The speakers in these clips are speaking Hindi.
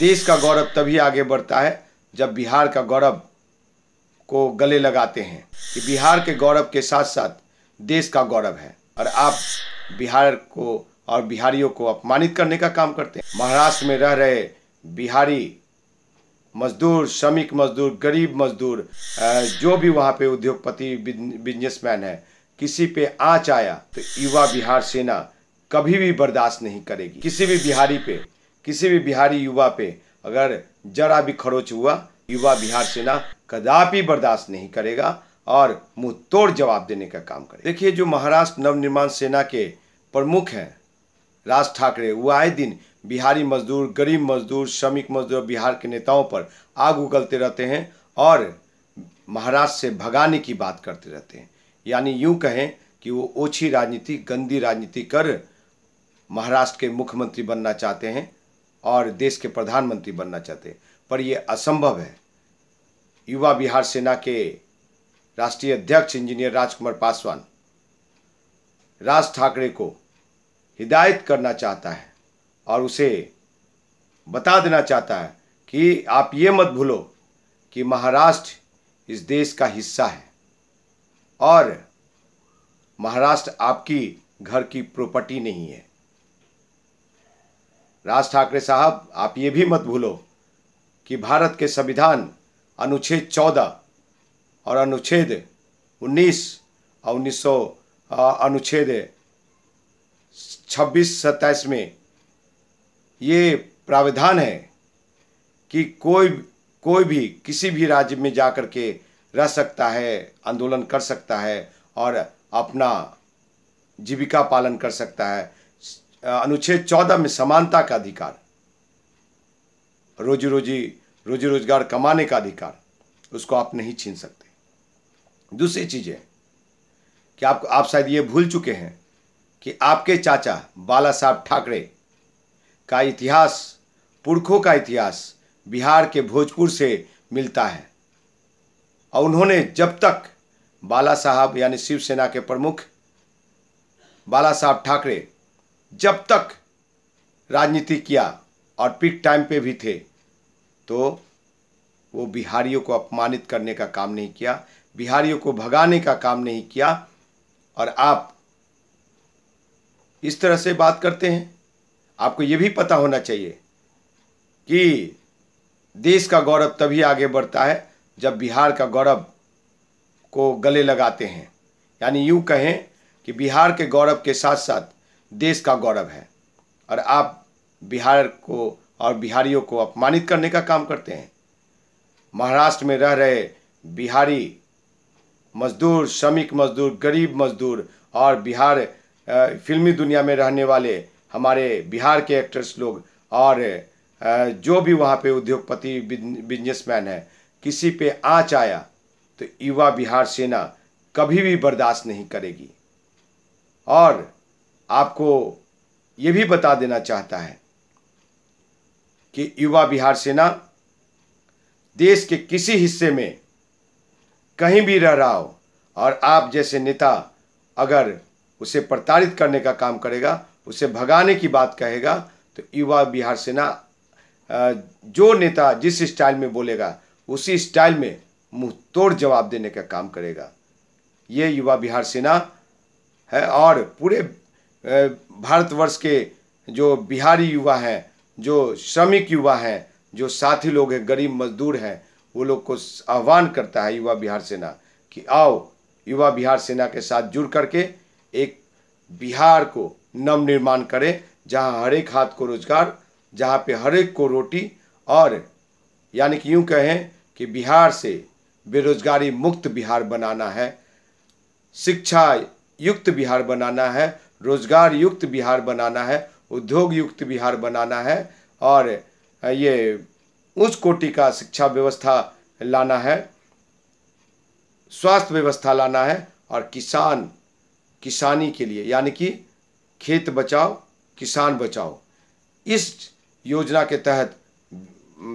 देश का गौरव तभी आगे बढ़ता है जब बिहार का गौरव को गले लगाते हैं कि बिहार के गौरव के साथ साथ देश का गौरव है और आप बिहार को और बिहारियों को अपमानित करने का काम करते हैं महाराष्ट्र में रह रहे बिहारी मजदूर श्रमिक मजदूर गरीब मजदूर जो भी वहाँ पे उद्योगपति बिजनेसमैन है किसी पे आँच आया तो युवा बिहार सेना कभी भी बर्दाश्त नहीं करेगी किसी भी बिहारी पे किसी भी बिहारी युवा पे अगर जरा भी खरोच हुआ युवा बिहार सेना कदापि बर्दाश्त नहीं करेगा और मुंह तोड़ जवाब देने का काम करेगा देखिए जो महाराष्ट्र नवनिर्माण सेना के प्रमुख हैं राज ठाकरे वो आए दिन बिहारी मजदूर गरीब मजदूर श्रमिक मजदूर बिहार के नेताओं पर आग उगलते रहते हैं और महाराष्ट्र से भगाने की बात करते रहते हैं यानी यूं कहें कि वो ओछी राजनीति गंदी राजनीति कर महाराष्ट्र के मुख्यमंत्री बनना चाहते हैं और देश के प्रधानमंत्री बनना चाहते हैं पर यह असंभव है युवा बिहार सेना के राष्ट्रीय अध्यक्ष इंजीनियर राजकुमार पासवान राज ठाकरे को हिदायत करना चाहता है और उसे बता देना चाहता है कि आप ये मत भूलो कि महाराष्ट्र इस देश का हिस्सा है और महाराष्ट्र आपकी घर की प्रॉपर्टी नहीं है राज ठाकरे साहब आप ये भी मत भूलो कि भारत के संविधान अनुच्छेद 14 और अनुच्छेद 19 और उन्नीस अनुच्छेद 26 सत्ताईस में ये प्राविधान है कि कोई कोई भी किसी भी राज्य में जा कर के रह सकता है आंदोलन कर सकता है और अपना जीविका पालन कर सकता है अनुच्छेद चौदह में समानता का अधिकार रोजी रोजी रोजी रोजगार कमाने का अधिकार उसको आप नहीं छीन सकते दूसरी चीज़ है कि आप आप शायद ये भूल चुके हैं कि आपके चाचा बाला साहब ठाकरे का इतिहास पुरखों का इतिहास बिहार के भोजपुर से मिलता है और उन्होंने जब तक बाला साहब यानी शिवसेना के प्रमुख बाला साहब ठाकरे जब तक राजनीति किया और पिक टाइम पे भी थे तो वो बिहारियों को अपमानित करने का काम नहीं किया बिहारियों को भगाने का काम नहीं किया और आप इस तरह से बात करते हैं आपको ये भी पता होना चाहिए कि देश का गौरव तभी आगे बढ़ता है जब बिहार का गौरव को गले लगाते हैं यानी यूँ कहें कि बिहार के गौरव के साथ साथ देश का गौरव है और आप बिहार को और बिहारियों को अपमानित करने का काम करते हैं महाराष्ट्र में रह रहे बिहारी मजदूर श्रमिक मजदूर गरीब मजदूर और बिहार फिल्मी दुनिया में रहने वाले हमारे बिहार के एक्टर्स लोग और जो भी वहाँ पे उद्योगपति बिजनेसमैन है किसी पे आँच आया तो युवा बिहार सेना कभी भी बर्दाश्त नहीं करेगी और आपको ये भी बता देना चाहता है कि युवा बिहार सेना देश के किसी हिस्से में कहीं भी रह रहा हो और आप जैसे नेता अगर उसे प्रताड़ित करने का काम करेगा उसे भगाने की बात कहेगा तो युवा बिहार सेना जो नेता जिस स्टाइल में बोलेगा उसी स्टाइल में मुंह तोड़ जवाब देने का काम करेगा ये युवा बिहार सेना है और पूरे भारतवर्ष के जो बिहारी युवा है जो श्रमिक युवा है जो साथी लोग हैं गरीब मजदूर हैं वो लोग को आह्वान करता है युवा बिहार सेना कि आओ युवा बिहार सेना के साथ जुड़ करके एक बिहार को नव निर्माण करें जहाँ हर एक हाथ को रोजगार जहाँ पे हर एक को रोटी और यानी कि यूँ कहें कि बिहार से बेरोजगारी मुक्त बिहार बनाना है शिक्षा युक्त बिहार बनाना है रोजगार युक्त बिहार बनाना है उद्योग युक्त बिहार बनाना है और ये उस कोटि का शिक्षा व्यवस्था लाना है स्वास्थ्य व्यवस्था लाना है और किसान किसानी के लिए यानी कि खेत बचाओ किसान बचाओ इस योजना के तहत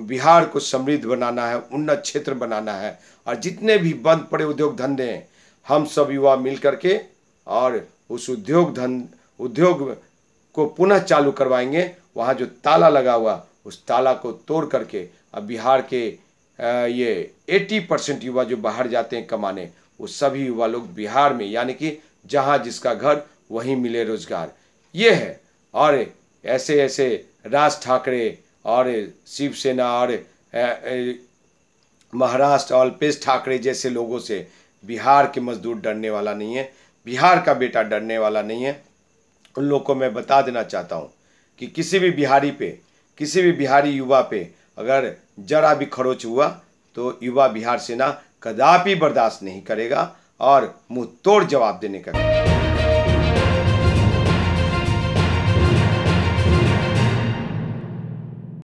बिहार को समृद्ध बनाना है उन्नत क्षेत्र बनाना है और जितने भी बंद पड़े उद्योग धंधे हैं हम सब युवा मिल के और उस उद्योग धन उद्योग को पुनः चालू करवाएंगे वहाँ जो ताला लगा हुआ उस ताला को तोड़ करके अब बिहार के ये 80 परसेंट युवा जो बाहर जाते हैं कमाने वो सभी युवा लोग बिहार में यानी कि जहाँ जिसका घर वहीं मिले रोजगार ये है और ऐसे ऐसे राज ठाकरे और शिवसेना और महाराष्ट्र और अल्पेश ठाकरे जैसे लोगों से बिहार के मजदूर डरने वाला नहीं है बिहार का बेटा डरने वाला नहीं है उन लोग को मैं बता देना चाहता हूँ कि किसी भी बिहारी पे किसी भी बिहारी युवा पे अगर जरा भी खरोच हुआ तो युवा बिहार सेना कदापि बर्दाश्त नहीं करेगा और मुंह तोड़ जवाब देने का